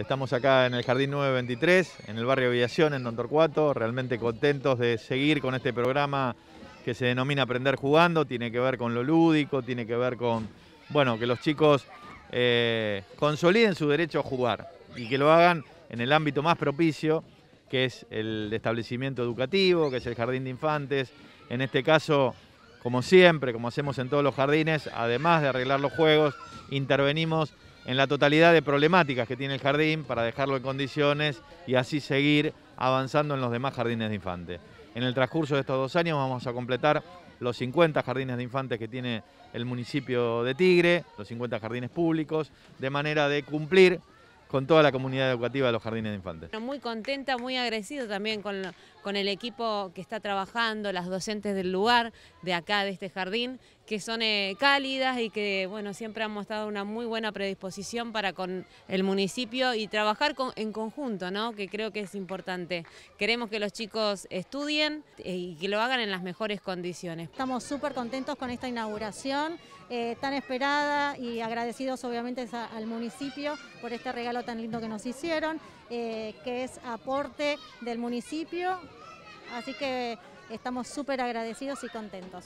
Estamos acá en el Jardín 923, en el barrio Aviación, en Don Torcuato, realmente contentos de seguir con este programa que se denomina Aprender Jugando, tiene que ver con lo lúdico, tiene que ver con, bueno, que los chicos eh, consoliden su derecho a jugar y que lo hagan en el ámbito más propicio, que es el establecimiento educativo, que es el Jardín de Infantes. En este caso, como siempre, como hacemos en todos los jardines, además de arreglar los juegos, intervenimos en la totalidad de problemáticas que tiene el jardín para dejarlo en condiciones y así seguir avanzando en los demás jardines de infantes. En el transcurso de estos dos años vamos a completar los 50 jardines de infantes que tiene el municipio de Tigre, los 50 jardines públicos, de manera de cumplir con toda la comunidad educativa de los jardines de infantes. Muy contenta, muy agradecido también con, con el equipo que está trabajando, las docentes del lugar, de acá, de este jardín, que son eh, cálidas y que bueno, siempre han mostrado una muy buena predisposición para con el municipio y trabajar en conjunto, ¿no? que creo que es importante. Queremos que los chicos estudien eh, y que lo hagan en las mejores condiciones. Estamos súper contentos con esta inauguración eh, tan esperada y agradecidos obviamente al municipio por este regalo tan lindo que nos hicieron, que es aporte del municipio, así que estamos súper agradecidos y contentos.